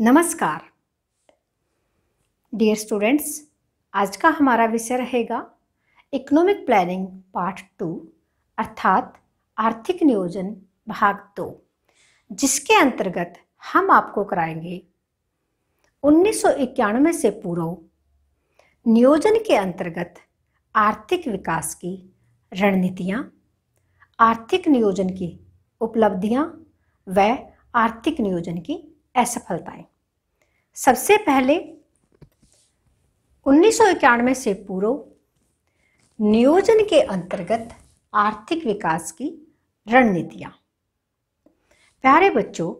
नमस्कार dear students आज का हमारा विषय रहेगा इकोनॉमिक प्लानिंग पार्ट टू अर्थात आर्थिक नियोजन भाग दो जिसके अंतर्गत हम आपको कराएंगे उन्नीस से पूर्व नियोजन के अंतर्गत आर्थिक विकास की रणनीतियाँ आर्थिक नियोजन की उपलब्धियाँ व आर्थिक नियोजन की असफलताएं सबसे पहले उन्नीस से पूर्व नियोजन के अंतर्गत आर्थिक विकास की रणनीतियां प्यारे बच्चों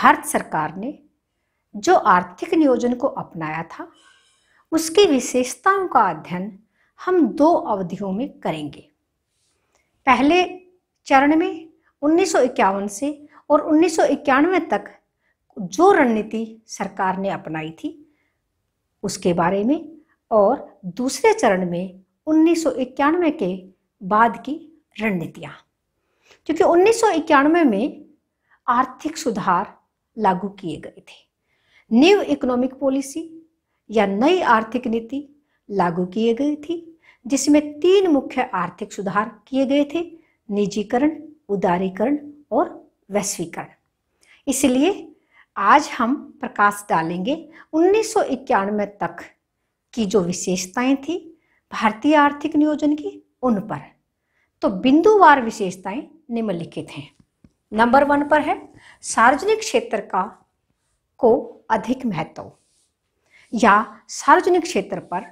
भारत सरकार ने जो आर्थिक नियोजन को अपनाया था उसकी विशेषताओं का अध्ययन हम दो अवधियों में करेंगे पहले चरण में उन्नीस से और उन्नीस तक जो रणनीति सरकार ने अपनाई थी उसके बारे में और दूसरे चरण में उन्नीस के बाद की रणनीतियाँ क्योंकि उन्नीस में आर्थिक सुधार लागू किए गए थे न्यू इकोनॉमिक पॉलिसी या नई आर्थिक नीति लागू किए गई थी जिसमें तीन मुख्य आर्थिक सुधार किए गए थे निजीकरण उदारीकरण और वैश्वीकरण इसलिए आज हम प्रकाश डालेंगे उन्नीस तक की जो विशेषताएं थी भारतीय आर्थिक नियोजन की उन पर तो बिंदुवार विशेषताएं निम्नलिखित हैं नंबर वन पर है सार्वजनिक क्षेत्र का को अधिक महत्व या सार्वजनिक क्षेत्र पर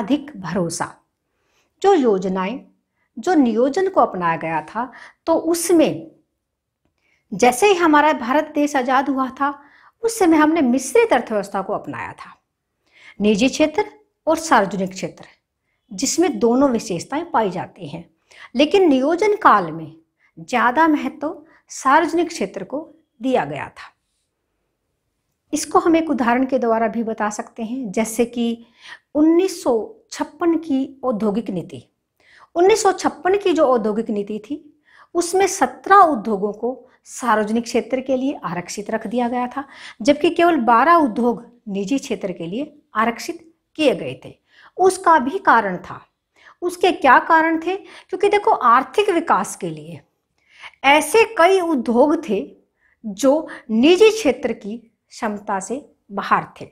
अधिक भरोसा जो योजनाएं जो नियोजन को अपनाया गया था तो उसमें जैसे ही हमारा भारत देश आज़ाद हुआ था उस समय हमने मिश्रित अर्थव्यवस्था को अपनाया था निजी क्षेत्र और सार्वजनिक क्षेत्र जिसमें दोनों विशेषताएं पाई जाती हैं लेकिन नियोजन काल में ज़्यादा महत्व सार्वजनिक क्षेत्र को दिया गया था इसको हम एक उदाहरण के द्वारा भी बता सकते हैं जैसे कि 1956 की औद्योगिक नीति 1956 की जो औद्योगिक नीति थी उसमें 17 उद्योगों को सार्वजनिक क्षेत्र के लिए आरक्षित रख दिया गया था जबकि केवल 12 उद्योग निजी क्षेत्र के लिए आरक्षित किए गए थे उसका भी कारण था उसके क्या कारण थे क्योंकि देखो आर्थिक विकास के लिए ऐसे कई उद्योग थे जो निजी क्षेत्र की क्षमता से बाहर थे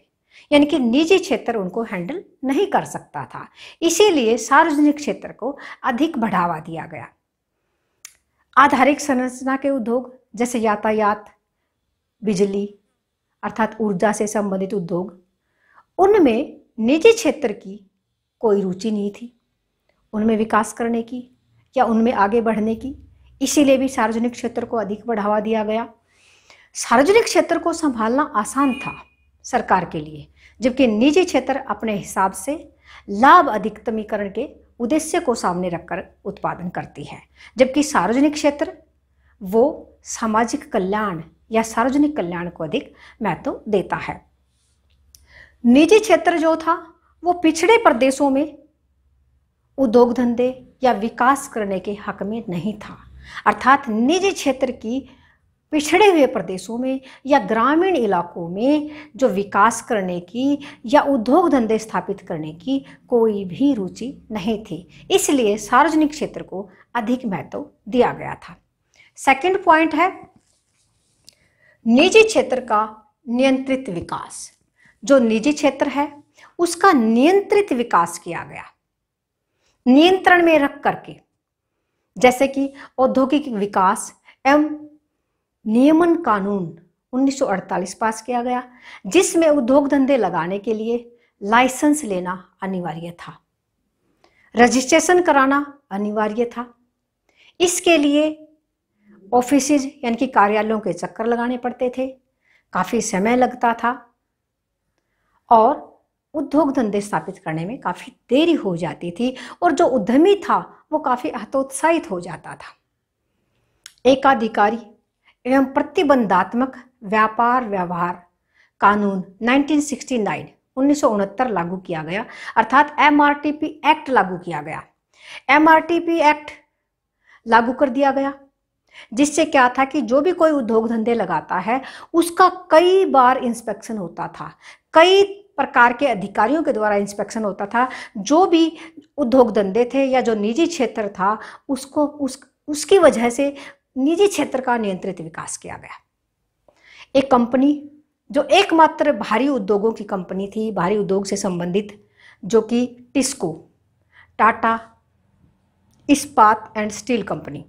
यानी कि निजी क्षेत्र उनको हैंडल नहीं कर सकता था इसीलिए सार्वजनिक क्षेत्र को अधिक बढ़ावा दिया गया आधारिक संरचना के उद्योग जैसे यातायात बिजली अर्थात ऊर्जा से संबंधित उद्योग उनमें निजी क्षेत्र की कोई रुचि नहीं थी उनमें विकास करने की या उनमें आगे बढ़ने की इसीलिए भी सार्वजनिक क्षेत्र को अधिक बढ़ावा दिया गया सार्वजनिक क्षेत्र को संभालना आसान था सरकार के लिए जबकि निजी क्षेत्र अपने हिसाब से लाभ अधिकतमीकरण के उद्देश्य को सामने रखकर उत्पादन करती है जबकि सार्वजनिक क्षेत्र वो सामाजिक कल्याण या सार्वजनिक कल्याण को अधिक महत्व देता है निजी क्षेत्र जो था वो पिछड़े प्रदेशों में उद्योग धंधे या विकास करने के हक में नहीं था अर्थात निजी क्षेत्र की पिछड़े हुए प्रदेशों में या ग्रामीण इलाकों में जो विकास करने की या उद्योग धंधे स्थापित करने की कोई भी रुचि नहीं थी इसलिए सार्वजनिक क्षेत्र को अधिक महत्व दिया गया था सेकंड पॉइंट है निजी क्षेत्र का नियंत्रित विकास जो निजी क्षेत्र है उसका नियंत्रित विकास किया गया नियंत्रण में रख करके जैसे कि औद्योगिक विकास एवं नियमन कानून 1948 पास किया गया जिसमें उद्योग धंधे लगाने के लिए लाइसेंस लेना अनिवार्य था रजिस्ट्रेशन कराना अनिवार्य था इसके लिए ऑफिस यानी कि कार्यालयों के चक्कर लगाने पड़ते थे काफ़ी समय लगता था और उद्योग धंधे स्थापित करने में काफ़ी देरी हो जाती थी और जो उद्यमी था वो काफ़ी हतोत्साहित हो जाता था एकाधिकारी एवं प्रतिबंधात्मक व्यापार व्यवहार कानून 1969 1969 लागू किया गया अर्थात एम एक्ट लागू किया गया एम एक्ट लागू कर दिया गया जिससे क्या था कि जो भी कोई उद्योग धंधे लगाता है उसका कई बार इंस्पेक्शन होता था कई प्रकार के अधिकारियों के द्वारा इंस्पेक्शन होता था जो भी उद्योग धंधे थे या जो निजी क्षेत्र था उसको उस उसकी वजह से निजी क्षेत्र का नियंत्रित विकास किया गया एक कंपनी जो एकमात्र भारी उद्योगों की कंपनी थी भारी उद्योग से संबंधित जो कि TISCO Tata Ispat and steel company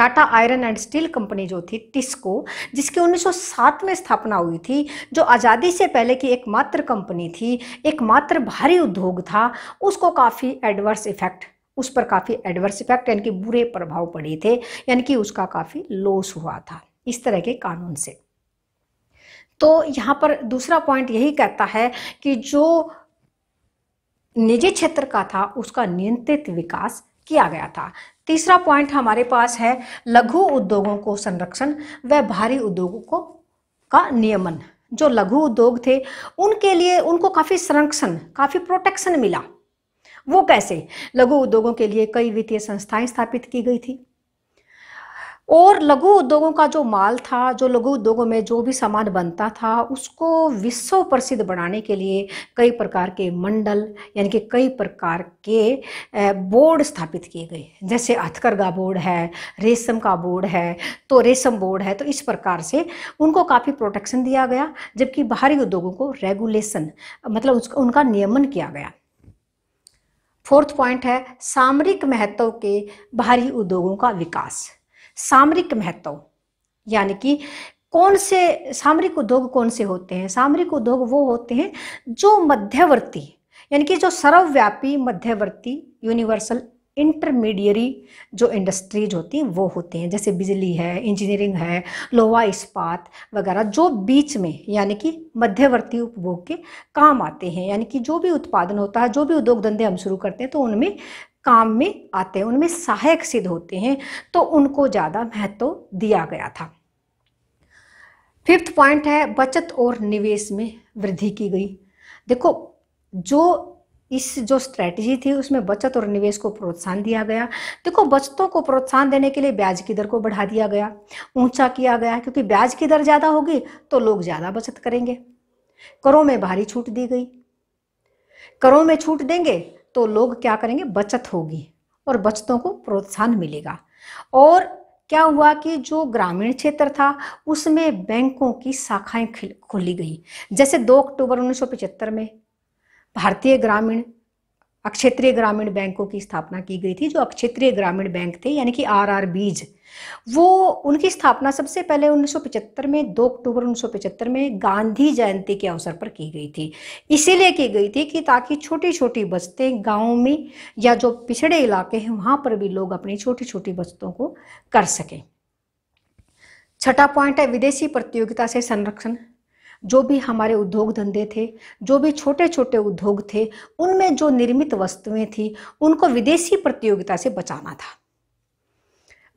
Tata iron and steel company जो थी टिस्को जिसकी 1907 में स्थापना हुई थी जो आज़ादी से पहले की एकमात्र कंपनी थी एकमात्र भारी उद्योग था उसको काफ़ी एडवर्स इफेक्ट उस पर काफ़ी एडवर्स इफेक्ट यानी कि बुरे प्रभाव पड़े थे यानी कि उसका काफ़ी लॉस हुआ था इस तरह के कानून से तो यहाँ पर दूसरा पॉइंट यही कहता है कि जो निजी क्षेत्र का था उसका नियंत्रित विकास किया गया था तीसरा पॉइंट हमारे पास है लघु उद्योगों को संरक्षण व भारी उद्योगों को का नियमन जो लघु उद्योग थे उनके लिए उनको काफ़ी संरक्षण काफ़ी प्रोटेक्शन मिला वो कैसे लघु उद्योगों के लिए कई वित्तीय संस्थाएं स्थापित की गई थी और लघु उद्योगों का जो माल था जो लघु उद्योगों में जो भी सामान बनता था उसको विश्व प्रसिद्ध बनाने के लिए कई प्रकार के मंडल यानी कि कई प्रकार के बोर्ड स्थापित किए गए जैसे हथकरघा बोर्ड है रेशम का बोर्ड है तो रेशम बोर्ड है तो इस प्रकार से उनको काफ़ी प्रोटेक्शन दिया गया जबकि बाहरी उद्योगों को रेगुलेशन मतलब उसका उनका नियमन किया गया फोर्थ पॉइंट है सामरिक महत्व के बाहरी उद्योगों का विकास सामरिक महत्व यानी कि कौन से सामरिक उद्योग कौन से होते हैं सामरिक उद्योग वो होते हैं जो मध्यवर्ती यानी कि जो सर्वव्यापी मध्यवर्ती यूनिवर्सल इंटरमीडियरी जो इंडस्ट्रीज होती हैं वो होते हैं जैसे बिजली है इंजीनियरिंग है लोहा इस्पात वगैरह जो बीच में यानी कि मध्यवर्ती उपभोग के काम आते हैं यानी कि जो भी उत्पादन होता है जो भी उद्योग धंधे हम शुरू करते हैं तो उनमें काम में आते हैं उनमें सहायक सिद्ध होते हैं तो उनको ज़्यादा महत्व दिया गया था फिफ्थ पॉइंट है बचत और निवेश में वृद्धि की गई देखो जो इस जो स्ट्रेटजी थी उसमें बचत और निवेश को प्रोत्साहन दिया गया देखो बचतों को प्रोत्साहन देने के लिए ब्याज की दर को बढ़ा दिया गया ऊंचा किया गया क्योंकि ब्याज की दर ज़्यादा होगी तो लोग ज़्यादा बचत करेंगे करों में भारी छूट दी गई करों में छूट देंगे तो लोग क्या करेंगे बचत होगी और बचतों को प्रोत्साहन मिलेगा और क्या हुआ कि जो ग्रामीण क्षेत्र था उसमें बैंकों की शाखाएं खोली गई जैसे 2 अक्टूबर उन्नीस में भारतीय ग्रामीण अक्षेत्रीय ग्रामीण बैंकों की स्थापना की गई थी जो अक्षेत्रीय ग्रामीण बैंक थे यानी कि आर आर बीज वो उनकी स्थापना सबसे पहले 1975 में 2 अक्टूबर 1975 में गांधी जयंती के अवसर पर की गई थी इसीलिए की गई थी कि ताकि छोटी छोटी बस्तें गाँव में या जो पिछड़े इलाके हैं वहाँ पर भी लोग अपनी छोटी छोटी बस्तों को कर सकें छठा पॉइंट है विदेशी प्रतियोगिता से संरक्षण जो भी हमारे उद्योग धंधे थे जो भी छोटे छोटे उद्योग थे उनमें जो निर्मित वस्तुएं थी उनको विदेशी प्रतियोगिता से बचाना था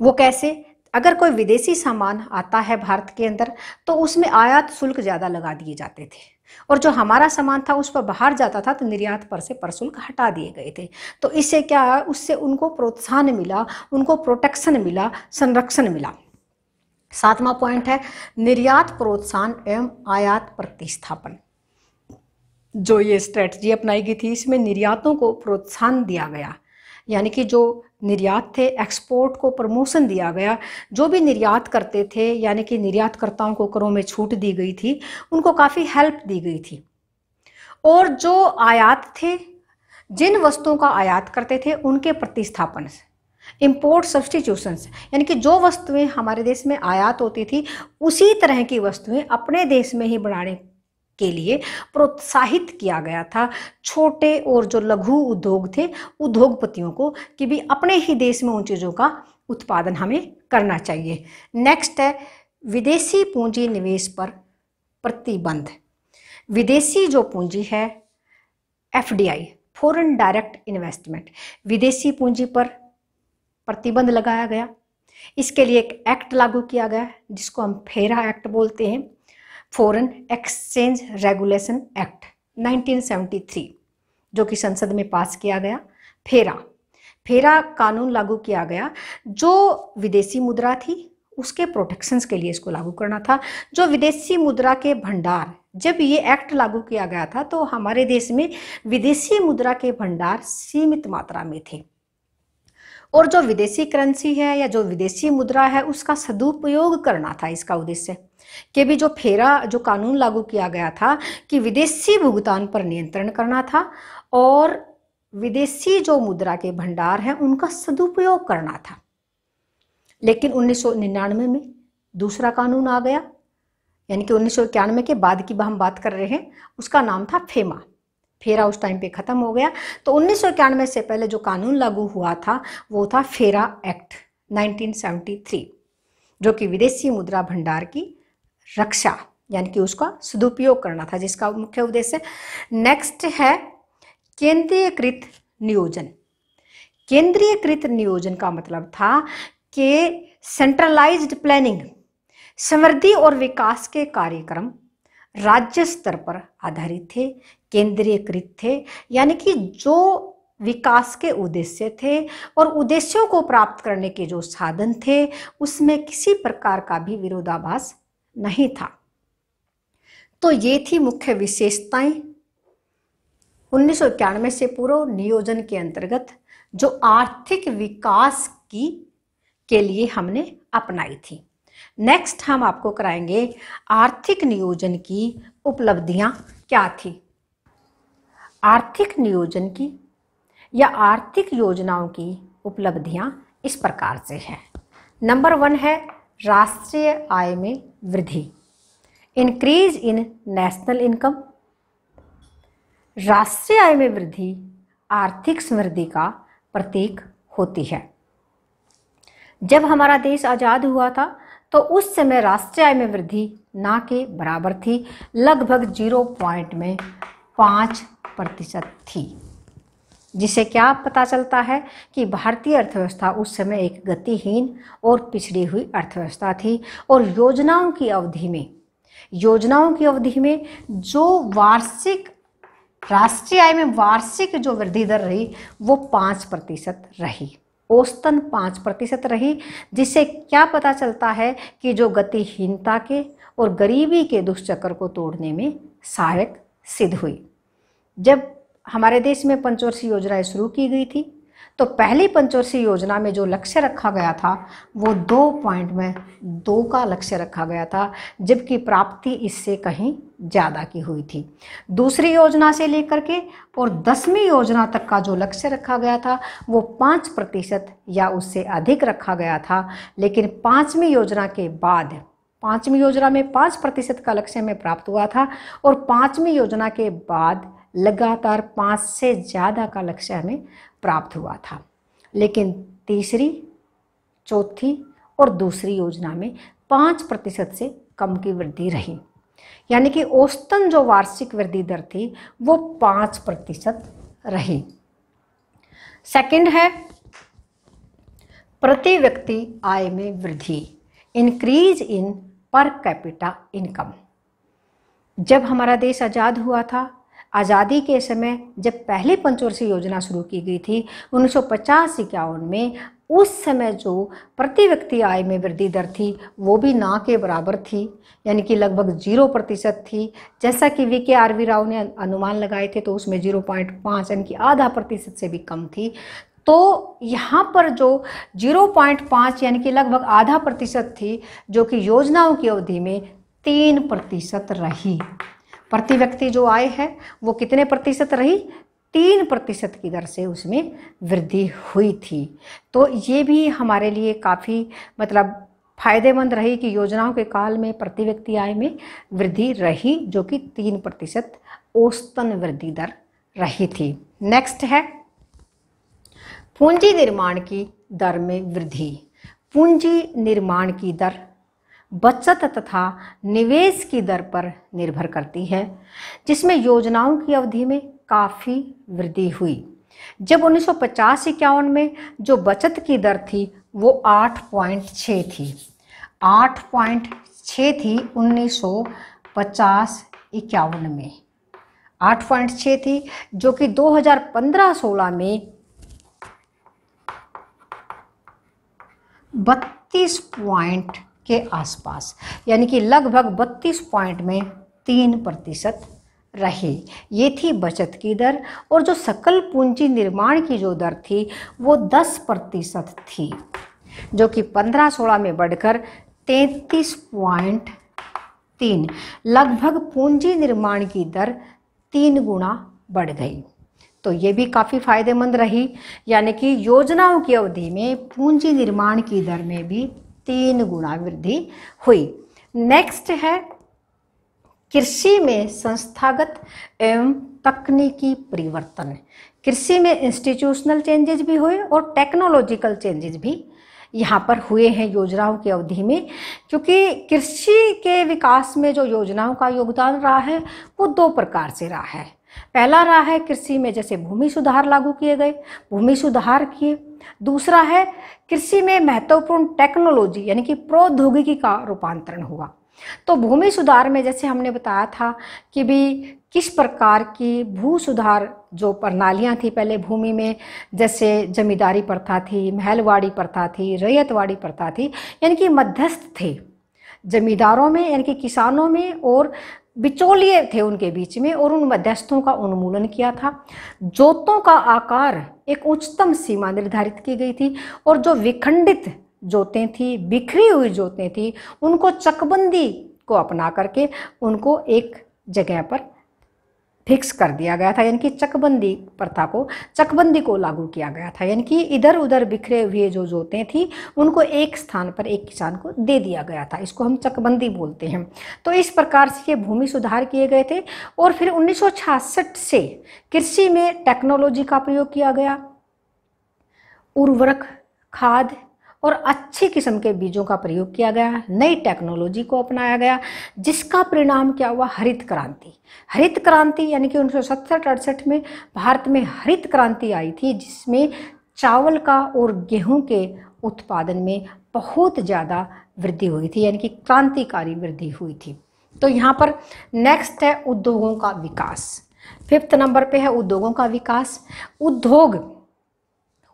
वो कैसे अगर कोई विदेशी सामान आता है भारत के अंदर तो उसमें आयात शुल्क ज़्यादा लगा दिए जाते थे और जो हमारा सामान था उस पर बाहर जाता था तो निर्यात पर से प्रशुल्क हटा दिए गए थे तो इससे क्या उससे उनको प्रोत्साहन मिला उनको प्रोटेक्शन मिला संरक्षण मिला सातवां पॉइंट है निर्यात प्रोत्साहन एवं आयात प्रतिस्थापन जो ये स्ट्रेटजी अपनाई गई थी इसमें निर्यातों को प्रोत्साहन दिया गया यानी कि जो निर्यात थे एक्सपोर्ट को प्रमोशन दिया गया जो भी निर्यात करते थे यानी कि निर्यातकर्ताओं को करों में छूट दी गई थी उनको काफ़ी हेल्प दी गई थी और जो आयात थे जिन वस्तुओं का आयात करते थे उनके प्रतिस्थापन इम्पोर्ट सब्सटीट्यूशंस यानी कि जो वस्तुएं हमारे देश में आयात होती थी उसी तरह की वस्तुएं अपने देश में ही बनाने के लिए प्रोत्साहित किया गया था छोटे और जो लघु उद्योग थे उद्योगपतियों को कि भी अपने ही देश में उन चीज़ों का उत्पादन हमें करना चाहिए नेक्स्ट है विदेशी पूंजी निवेश पर प्रतिबंध विदेशी जो पूंजी है एफ फॉरेन डायरेक्ट इन्वेस्टमेंट विदेशी पूंजी पर प्रतिबंध लगाया गया इसके लिए एक एक्ट लागू किया गया जिसको हम फेरा एक्ट बोलते हैं फॉरेन एक्सचेंज रेगुलेशन एक्ट 1973 जो कि संसद में पास किया गया फेरा फेरा कानून लागू किया गया जो विदेशी मुद्रा थी उसके प्रोटेक्शंस के लिए इसको लागू करना था जो विदेशी मुद्रा के भंडार जब ये एक्ट लागू किया गया था तो हमारे देश में विदेशी मुद्रा के भंडार सीमित मात्रा में थे और जो विदेशी करेंसी है या जो विदेशी मुद्रा है उसका सदुपयोग करना था इसका उद्देश्य के भी जो फेरा जो कानून लागू किया गया था कि विदेशी भुगतान पर नियंत्रण करना था और विदेशी जो मुद्रा के भंडार हैं उनका सदुपयोग करना था लेकिन 1999 में दूसरा कानून आ गया यानी कि उन्नीस के बाद की हम बात कर रहे हैं उसका नाम था फेमा फेरा उस टाइम पे ख़त्म हो गया तो उन्नीस से पहले जो कानून लागू हुआ था वो था फेरा एक्ट 1973 जो कि विदेशी मुद्रा भंडार की रक्षा यानी कि उसका सदुपयोग करना था जिसका मुख्य उद्देश्य नेक्स्ट है केंद्रीयकृत नियोजन केंद्रीयकृत नियोजन का मतलब था कि सेंट्रलाइज्ड प्लानिंग समृद्धि और विकास के कार्यक्रम राज्य स्तर पर आधारित थे केंद्रीयकृत थे यानी कि जो विकास के उद्देश्य थे और उद्देश्यों को प्राप्त करने के जो साधन थे उसमें किसी प्रकार का भी विरोधाभास नहीं था तो ये थी मुख्य विशेषताएं उन्नीस से पूर्व नियोजन के अंतर्गत जो आर्थिक विकास की के लिए हमने अपनाई थी नेक्स्ट हम आपको कराएंगे आर्थिक नियोजन की उपलब्धियां क्या थी आर्थिक नियोजन की या आर्थिक योजनाओं की उपलब्धियां इस प्रकार से हैं नंबर वन है राष्ट्रीय आय में वृद्धि इंक्रीज इन नेशनल इनकम राष्ट्रीय आय में वृद्धि आर्थिक समृद्धि का प्रतीक होती है जब हमारा देश आज़ाद हुआ था तो उस समय राष्ट्रीय आय में वृद्धि ना के बराबर थी लगभग जीरो पॉइंट में पाँच प्रतिशत थी जिसे क्या पता चलता है कि भारतीय अर्थव्यवस्था उस समय एक गतिहीन और पिछड़ी हुई अर्थव्यवस्था थी और योजनाओं की अवधि में योजनाओं की अवधि में जो वार्षिक राष्ट्रीय आय में वार्षिक जो वृद्धि दर रही वो पाँच प्रतिशत रही औसतन पाँच प्रतिशत रही जिससे क्या पता चलता है कि जो गतिहीनता के और गरीबी के दुष्चक्र को तोड़ने में सहायक सिद्ध हुई जब हमारे देश में पंचवर्षीय योजनाएं शुरू की गई थी तो पहली पंचवर्षीय योजना में जो लक्ष्य रखा गया था वो दो पॉइंट में दो का लक्ष्य रखा गया था जबकि प्राप्ति इससे कहीं ज़्यादा की हुई थी दूसरी योजना से लेकर के और दसवीं योजना तक का जो लक्ष्य रखा गया था वो पाँच प्रतिशत या उससे अधिक रखा गया था लेकिन पाँचवीं योजना के बाद पाँचवीं योजना में पाँच प्रतिशत का लक्ष्य में प्राप्त हुआ था और पाँचवीं योजना के बाद लगातार पाँच से ज़्यादा का लक्ष्य हमें प्राप्त हुआ था लेकिन तीसरी चौथी और दूसरी योजना में पाँच प्रतिशत से कम की वृद्धि रही यानी कि औसतन जो वार्षिक वृद्धि दर थी वो पाँच प्रतिशत रही सेकंड है प्रति व्यक्ति आय में वृद्धि increase in per capita income जब हमारा देश आज़ाद हुआ था आज़ादी के समय जब पहली पंचवर्षीय योजना शुरू की गई थी उन्नीस सौ पचास इक्यावन में उस समय जो प्रति व्यक्ति आय में वृद्धि दर थी वो भी ना के बराबर थी यानी कि लगभग जीरो प्रतिशत थी जैसा कि वी के आर वी राव ने अनुमान लगाए थे तो उसमें जीरो पॉइंट पाँच यानी कि आधा प्रतिशत से भी कम थी तो यहाँ पर जो 0.5 यानी कि लगभग आधा प्रतिशत थी जो कि योजनाओं की अवधि में तीन प्रतिशत रही प्रति व्यक्ति जो आय है वो कितने प्रतिशत रही तीन प्रतिशत की दर से उसमें वृद्धि हुई थी तो ये भी हमारे लिए काफ़ी मतलब फायदेमंद रही कि योजनाओं के काल में प्रति व्यक्ति आय में वृद्धि रही जो कि तीन प्रतिशत औस्तन वृद्धि दर रही थी नेक्स्ट है पूंजी निर्माण की दर में वृद्धि पूंजी निर्माण की दर बचत तथा निवेश की दर पर निर्भर करती है जिसमें योजनाओं की अवधि में काफ़ी वृद्धि हुई जब उन्नीस सौ पचास इक्यावन में जो बचत की दर थी वो आठ पॉइंट थी आठ पॉइंट थी उन्नीस सौ पचास इक्यावन में आठ पॉइंट थी जो कि 2015-16 में बत्तीस पॉइंट के आसपास यानी कि लगभग 32 पॉइंट में तीन प्रतिशत रही ये थी बचत की दर और जो सकल पूंजी निर्माण की जो दर थी वो 10 प्रतिशत थी जो कि 15-16 में बढ़कर 33 पॉइंट तीन लगभग पूंजी निर्माण की दर तीन गुना बढ़ गई तो ये भी काफ़ी फायदेमंद रही यानी कि योजनाओं की अवधि में पूंजी निर्माण की दर में भी तीन गुणा वृद्धि हुई नेक्स्ट है कृषि में संस्थागत एवं तकनीकी परिवर्तन कृषि में इंस्टीट्यूशनल चेंजेस भी हुए और टेक्नोलॉजिकल चेंजेस भी यहाँ पर हुए हैं योजनाओं की अवधि में क्योंकि कृषि के विकास में जो योजनाओं का योगदान रहा है वो दो प्रकार से रहा है पहला रहा है कृषि में जैसे भूमि सुधार लागू किए गए भूमि सुधार किए दूसरा है कृषि में महत्वपूर्ण टेक्नोलॉजी यानी कि प्रौद्योगिकी का रूपांतरण हुआ तो भूमि सुधार में जैसे हमने बताया था कि भी किस प्रकार की भू सुधार जो प्रणालियाँ थी पहले भूमि में जैसे जमींदारी प्रथा थी महलवाड़ी प्रथा थी रैयतवाड़ी प्रथा थी यानी कि मध्यस्थ थे जमींदारों में यानी कि किसानों में और बिचौलिए थे उनके बीच में और उन मध्यस्थों का उन्मूलन किया था जोतों का आकार एक उच्चतम सीमा निर्धारित की गई थी और जो विखंडित जोतें थी बिखरी हुई जोतें थी उनको चकबंदी को अपना करके उनको एक जगह पर फिक्स कर दिया गया था यानी कि चकबंदी प्रथा को चकबंदी को लागू किया गया था यानी कि इधर उधर बिखरे हुए जो जोतें थी उनको एक स्थान पर एक किसान को दे दिया गया था इसको हम चकबंदी बोलते हैं तो इस प्रकार से ये भूमि सुधार किए गए थे और फिर 1966 से कृषि में टेक्नोलॉजी का प्रयोग किया गया उर्वरक खाद और अच्छे किस्म के बीजों का प्रयोग किया गया नई टेक्नोलॉजी को अपनाया गया जिसका परिणाम क्या हुआ हरित क्रांति हरित क्रांति यानी कि उन्नीस सौ अड़सठ में भारत में हरित क्रांति आई थी जिसमें चावल का और गेहूं के उत्पादन में बहुत ज़्यादा वृद्धि हुई थी यानी कि क्रांतिकारी वृद्धि हुई थी तो यहाँ पर नेक्स्ट है उद्योगों का विकास फिफ्थ नंबर पे है उद्योगों का विकास उद्योग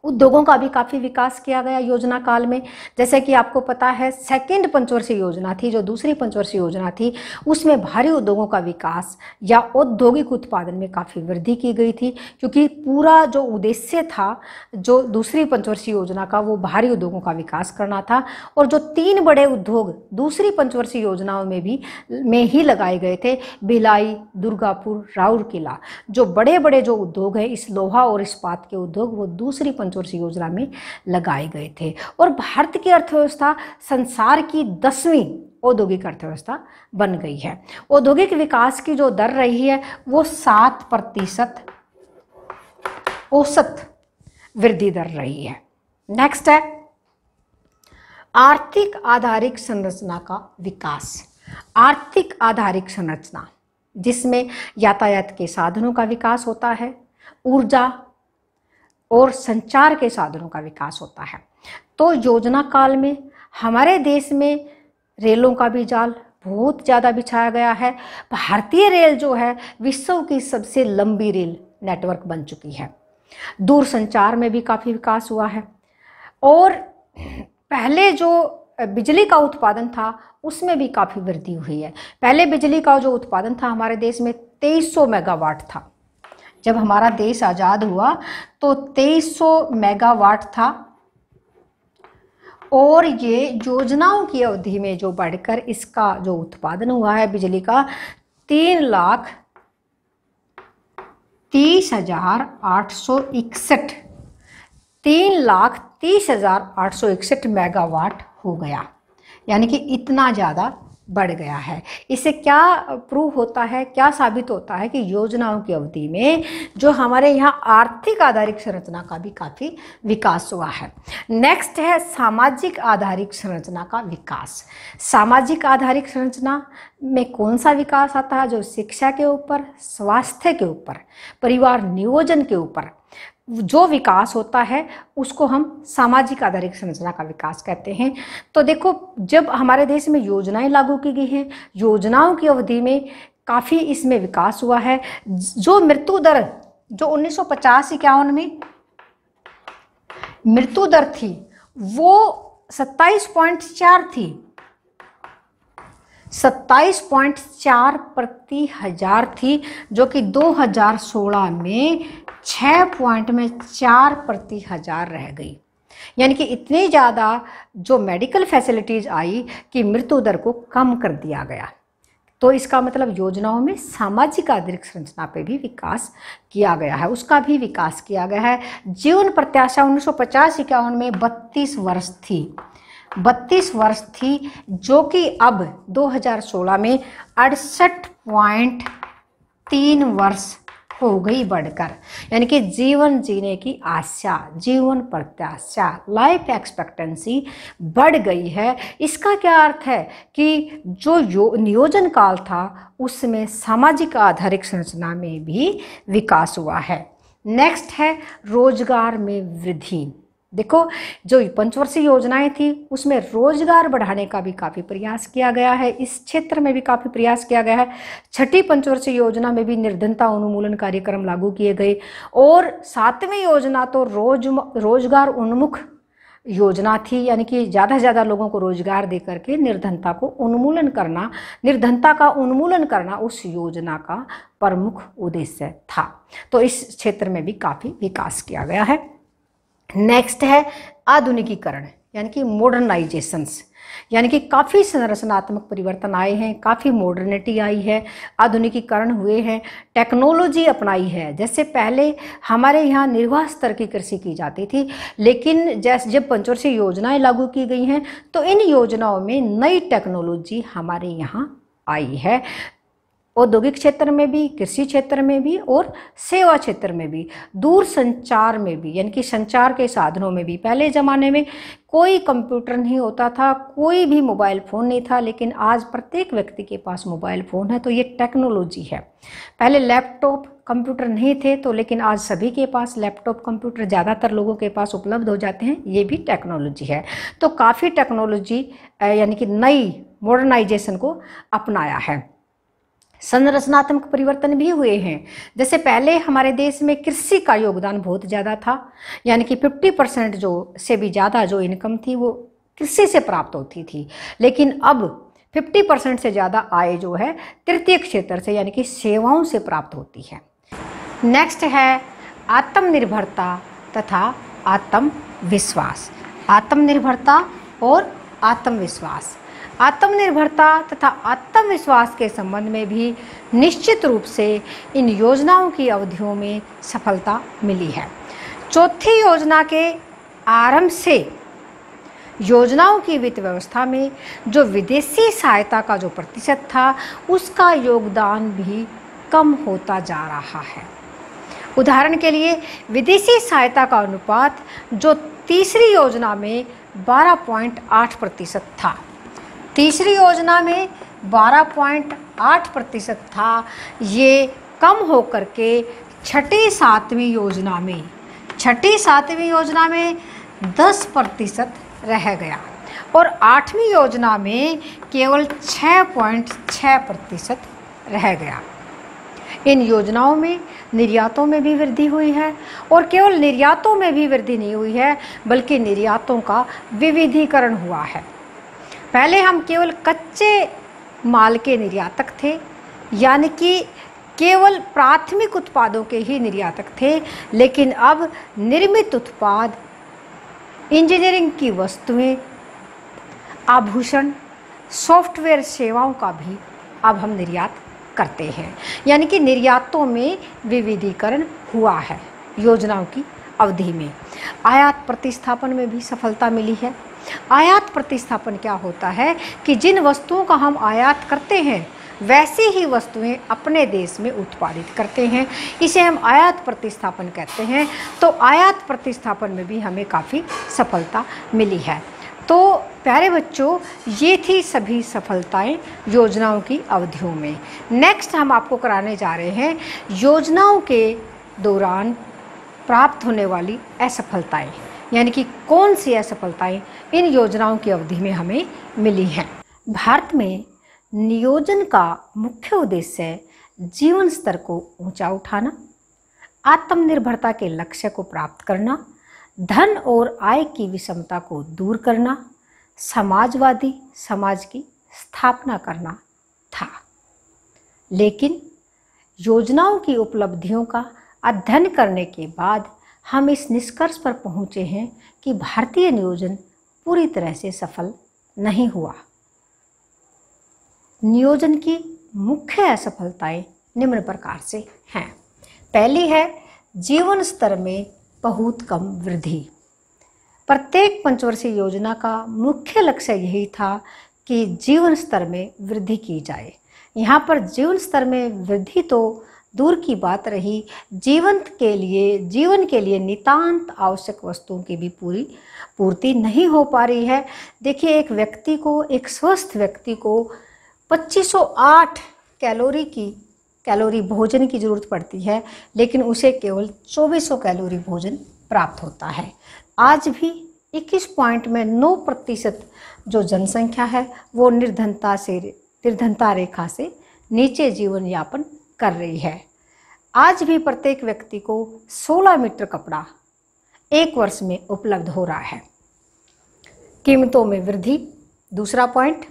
उद्योगों का भी काफ़ी विकास किया गया योजना काल में जैसे कि आपको पता है सेकेंड पंचवर्षीय योजना थी जो दूसरी पंचवर्षीय योजना थी उसमें भारी उद्योगों का विकास या औद्योगिक उत्पादन में काफ़ी वृद्धि की गई थी क्योंकि पूरा जो उद्देश्य था जो दूसरी पंचवर्षीय योजना का वो भारी उद्योगों का विकास करना था और जो तीन बड़े उद्योग दूसरी पंचवर्षीय योजनाओं में भी में ही लगाए गए थे भिलाई दुर्गापुर राउरकिला जो बड़े बड़े जो उद्योग हैं इस लोहा और इस्पात के उद्योग वो दूसरी पंच पंचवर्ष योजना में लगाए गए थे और भारत की अर्थव्यवस्था संसार की दसवीं औद्योगिक अर्थव्यवस्था बन गई है औद्योगिक विकास की जो दर रही है वो सात प्रतिशत औसत वृद्धि दर रही है नेक्स्ट है आर्थिक आधारिक संरचना का विकास आर्थिक आधारिक संरचना जिसमें यातायात के साधनों का विकास होता है ऊर्जा और संचार के साधनों का विकास होता है तो योजना काल में हमारे देश में रेलों का भी जाल बहुत ज़्यादा बिछाया गया है भारतीय रेल जो है विश्व की सबसे लंबी रेल नेटवर्क बन चुकी है दूरसंचार में भी काफ़ी विकास हुआ है और पहले जो बिजली का उत्पादन था उसमें भी काफ़ी वृद्धि हुई है पहले बिजली का जो उत्पादन था हमारे देश में 2300 मेगावाट था जब हमारा देश आज़ाद हुआ तो 2300 मेगावाट था और ये योजनाओं की अवधि में जो बढ़कर इसका जो उत्पादन हुआ है बिजली का तीन लाख तीस हजार आठ सौ इकसठ तीन लाख तीस हजार आठ सौ इकसठ मेगावाट हो गया यानी कि इतना ज़्यादा बढ़ गया है इससे क्या प्रूव होता है क्या साबित होता है कि योजनाओं की अवधि में जो हमारे यहाँ आर्थिक आधारित संरचना का भी काफ़ी विकास हुआ है नेक्स्ट है सामाजिक आधारित संरचना का विकास सामाजिक आधारित संरचना में कौन सा विकास आता है जो शिक्षा के ऊपर स्वास्थ्य के ऊपर परिवार नियोजन के ऊपर जो विकास होता है उसको हम सामाजिक आधारित संरचना का विकास कहते हैं तो देखो जब हमारे देश में योजनाएं लागू की गई हैं योजनाओं की अवधि में काफ़ी इसमें विकास हुआ है जो मृत्यु दर जो उन्नीस सौ पचास इक्यावन में मृत्यु दर थी वो सत्ताईस पॉइंट चार थी 27.4 पॉइंट चार प्रति हजार थी जो कि 2016 में छः पॉइंट में चार प्रति हजार रह गई यानी कि इतनी ज़्यादा जो मेडिकल फैसिलिटीज़ आई कि मृत्यु दर को कम कर दिया गया तो इसका मतलब योजनाओं में सामाजिक आधारिक संरचना पे भी विकास किया गया है उसका भी विकास किया गया है जीवन प्रत्याशा उन्नीस सौ पचास इक्यावन में बत्तीस वर्ष थी बत्तीस वर्ष थी जो कि अब 2016 में अड़सठ पॉइंट तीन वर्ष हो गई बढ़कर यानी कि जीवन जीने की आशा जीवन प्रत्याशा लाइफ एक्सपेक्टेंसी बढ़ गई है इसका क्या अर्थ है कि जो यो नियोजन काल था उसमें सामाजिक आधारित संरचना में भी विकास हुआ है नेक्स्ट है रोजगार में वृद्धि देखो जो पंचवर्षीय योजनाएं थी उसमें रोजगार बढ़ाने का भी काफ़ी प्रयास किया गया है इस क्षेत्र में भी काफ़ी प्रयास किया गया है छठी पंचवर्षीय योजना में भी निर्धनता उन्मूलन कार्यक्रम लागू किए गए और सातवीं योजना तो रोज रोजगार उन्मुख योजना थी यानी कि ज़्यादा से ज़्यादा लोगों को रोजगार दे करके निर्धनता को उन्मूलन करना निर्धनता का उन्मूलन करना उस योजना का प्रमुख उद्देश्य था तो इस क्षेत्र में भी काफ़ी विकास किया गया है नेक्स्ट है आधुनिकीकरण यानी कि मॉडर्नाइजेशंस यानी कि काफ़ी संरचनात्मक परिवर्तन आए हैं काफ़ी मॉडर्निटी आई है आधुनिकीकरण हुए हैं टेक्नोलॉजी अपनाई है जैसे पहले हमारे यहाँ निर्वाह स्तर की कृषि की जाती थी लेकिन जैसे जब पंचवर्षीय योजनाएं लागू की गई हैं तो इन योजनाओं में नई टेक्नोलॉजी हमारे यहाँ आई है औद्योगिक क्षेत्र में भी कृषि क्षेत्र में भी और सेवा क्षेत्र में भी दूर संचार में भी यानी कि संचार के साधनों में भी पहले ज़माने में कोई कंप्यूटर नहीं होता था कोई भी मोबाइल फ़ोन नहीं था लेकिन आज प्रत्येक व्यक्ति के पास मोबाइल फ़ोन है तो ये टेक्नोलॉजी है पहले लैपटॉप कंप्यूटर नहीं थे तो लेकिन आज सभी के पास लैपटॉप कंप्यूटर ज़्यादातर लोगों के पास उपलब्ध हो जाते हैं ये भी टेक्नोलॉजी है तो काफ़ी टेक्नोलॉजी यानी कि नई मॉडर्नाइजेशन को अपनाया है संरचनात्मक परिवर्तन भी हुए हैं जैसे पहले हमारे देश में कृषि का योगदान बहुत ज़्यादा था यानी कि 50 परसेंट जो से भी ज़्यादा जो इनकम थी वो कृषि से प्राप्त होती थी लेकिन अब 50 परसेंट से ज़्यादा आय जो है तृतीय क्षेत्र से यानी कि सेवाओं से प्राप्त होती है नेक्स्ट है आत्मनिर्भरता तथा आत्मविश्वास आत्मनिर्भरता और आत्मविश्वास आत्मनिर्भरता तथा आत्मविश्वास के संबंध में भी निश्चित रूप से इन योजनाओं की अवधियों में सफलता मिली है चौथी योजना के आरंभ से योजनाओं की वित्त व्यवस्था में जो विदेशी सहायता का जो प्रतिशत था उसका योगदान भी कम होता जा रहा है उदाहरण के लिए विदेशी सहायता का अनुपात जो तीसरी योजना में 12.8 प्रतिशत था तीसरी योजना में 12.8 प्रतिशत था ये कम होकर के छठी सातवीं योजना में छठी सातवीं योजना में 10 प्रतिशत रह गया और आठवीं योजना में केवल 6.6 प्रतिशत रह गया इन योजनाओं में निर्यातों में भी वृद्धि हुई है और केवल निर्यातों में भी वृद्धि नहीं हुई है बल्कि निर्यातों का विविधीकरण हुआ है पहले हम केवल कच्चे माल के निर्यातक थे यानी कि केवल प्राथमिक उत्पादों के ही निर्यातक थे लेकिन अब निर्मित उत्पाद इंजीनियरिंग की वस्तुएं, आभूषण सॉफ्टवेयर सेवाओं का भी अब हम निर्यात करते हैं यानी कि निर्यातों में विविधीकरण हुआ है योजनाओं की अवधि में आयात प्रतिस्थापन में भी सफलता मिली है आयात प्रतिस्थापन क्या होता है कि जिन वस्तुओं का हम आयात करते हैं वैसी ही वस्तुएं अपने देश में उत्पादित करते हैं इसे हम आयात प्रतिस्थापन कहते हैं तो आयात प्रतिस्थापन में भी हमें काफ़ी सफलता मिली है तो प्यारे बच्चों ये थी सभी सफलताएं योजनाओं की अवधियों में नेक्स्ट हम आपको कराने जा रहे हैं योजनाओं के दौरान प्राप्त होने वाली असफलताएं यानी कि कौन सी असफलताएं इन योजनाओं की अवधि में हमें मिली हैं भारत में नियोजन का मुख्य उद्देश्य जीवन स्तर को ऊंचा उठाना आत्मनिर्भरता के लक्ष्य को प्राप्त करना धन और आय की विषमता को दूर करना समाजवादी समाज की स्थापना करना था लेकिन योजनाओं की उपलब्धियों का अध्ययन करने के बाद हम इस निष्कर्ष पर पहुँचे हैं कि भारतीय नियोजन पूरी तरह से सफल नहीं हुआ नियोजन की मुख्य असफलताएं निम्न प्रकार से हैं पहली है जीवन स्तर में बहुत कम वृद्धि प्रत्येक पंचवर्षीय योजना का मुख्य लक्ष्य यही था कि जीवन स्तर में वृद्धि की जाए यहाँ पर जीवन स्तर में वृद्धि तो दूर की बात रही जीवंत के लिए जीवन के लिए नितांत आवश्यक वस्तुओं की भी पूरी पूर्ति नहीं हो पा रही है देखिए एक व्यक्ति को एक स्वस्थ व्यक्ति को 2508 कैलोरी की कैलोरी भोजन की ज़रूरत पड़ती है लेकिन उसे केवल 2400 कैलोरी भोजन प्राप्त होता है आज भी 21 पॉइंट में नौ प्रतिशत जो जनसंख्या है वो निर्धनता से निर्धनता रेखा से नीचे जीवन यापन कर रही है आज भी प्रत्येक व्यक्ति को 16 मीटर कपड़ा एक वर्ष में उपलब्ध हो रहा है कीमतों में वृद्धि दूसरा पॉइंट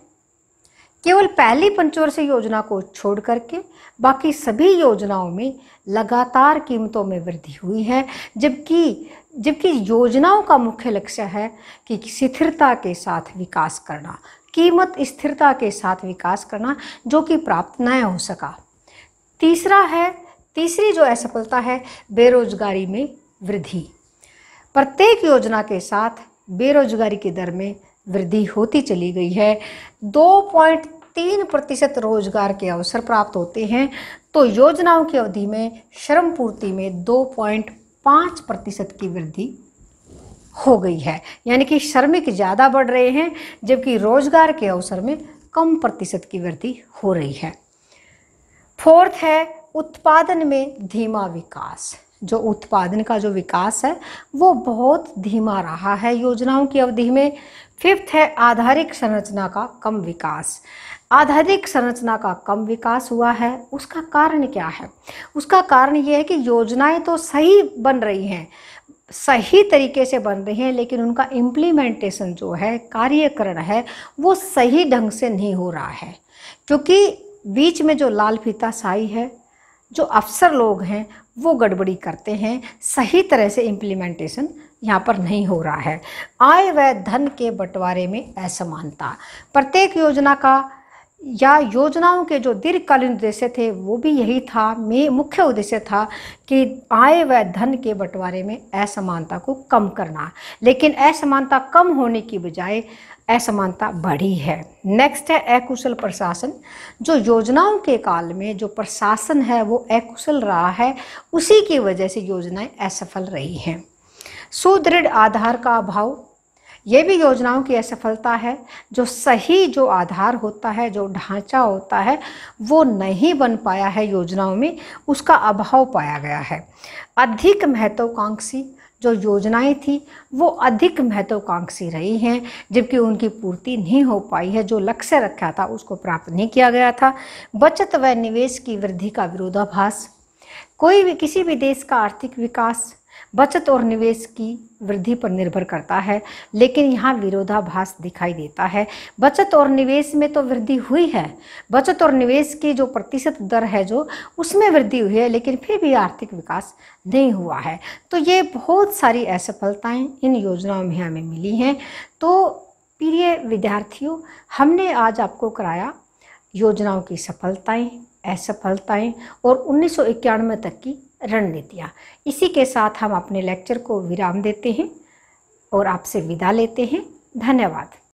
केवल पहली पंचवर्षीय योजना को छोड़ करके बाकी सभी योजनाओं में लगातार कीमतों में वृद्धि हुई है जबकि जबकि योजनाओं का मुख्य लक्ष्य है कि स्थिरता के साथ विकास करना कीमत स्थिरता के साथ विकास करना जो कि प्राप्त न हो सका तीसरा है तीसरी जो असफलता है बेरोजगारी में वृद्धि प्रत्येक योजना के साथ बेरोजगारी की दर में वृद्धि होती चली गई है दो पॉइंट तीन प्रतिशत रोजगार के अवसर प्राप्त होते हैं तो योजनाओं की अवधि में श्रम पूर्ति में पाँच प्रतिशत की वृद्धि हो गई है यानी कि श्रमिक ज़्यादा बढ़ रहे हैं जबकि रोजगार के अवसर में कम प्रतिशत की वृद्धि हो रही है फोर्थ है उत्पादन में धीमा विकास जो उत्पादन का जो विकास है वो बहुत धीमा रहा है योजनाओं की अवधि में फिफ्थ है आधारिक संरचना का कम विकास आधारिक संरचना का कम विकास हुआ है उसका कारण क्या है उसका कारण ये है कि योजनाएं तो सही बन रही हैं सही तरीके से बन रही हैं लेकिन उनका इम्प्लीमेंटेशन जो है कार्यकरण है वो सही ढंग से नहीं हो रहा है क्योंकि बीच में जो लाल फीता साई है जो अफसर लोग हैं वो गड़बड़ी करते हैं सही तरह से इम्प्लीमेंटेशन यहाँ पर नहीं हो रहा है आय व धन के बंटवारे में असमानता प्रत्येक योजना का या योजनाओं के जो दीर्घकालीन उद्देश्य थे वो भी यही था मे मुख्य उद्देश्य था कि आय व धन के बंटवारे में असमानता को कम करना लेकिन असमानता कम होने की बजाय असमानता बढ़ी है नेक्स्ट है अकुशल प्रशासन जो योजनाओं के काल में जो प्रशासन है वो अकुशल रहा है उसी की वजह से योजनाएं असफल रही हैं सुदृढ़ आधार का अभाव ये भी योजनाओं की असफलता है जो सही जो आधार होता है जो ढांचा होता है वो नहीं बन पाया है योजनाओं में उसका अभाव पाया गया है अधिक महत्वाकांक्षी जो योजनाएं थी वो अधिक महत्वाकांक्षी रही हैं जबकि उनकी पूर्ति नहीं हो पाई है जो लक्ष्य रखा था उसको प्राप्त नहीं किया गया था बचत व निवेश की वृद्धि का विरोधाभास कोई भी किसी भी देश का आर्थिक विकास बचत और निवेश की वृद्धि पर निर्भर करता है लेकिन यहाँ विरोधाभास दिखाई देता है बचत और निवेश में तो वृद्धि हुई है बचत और निवेश की जो प्रतिशत दर है जो उसमें वृद्धि हुई है लेकिन फिर भी आर्थिक विकास नहीं हुआ है तो ये बहुत सारी असफलताएँ इन योजनाओं में हमें मिली हैं तो प्रिय विद्यार्थियों हमने आज आपको कराया योजनाओं की सफलताएं असफलताएं और उन्नीस तक की रणनीतियाँ इसी के साथ हम अपने लेक्चर को विराम देते हैं और आपसे विदा लेते हैं धन्यवाद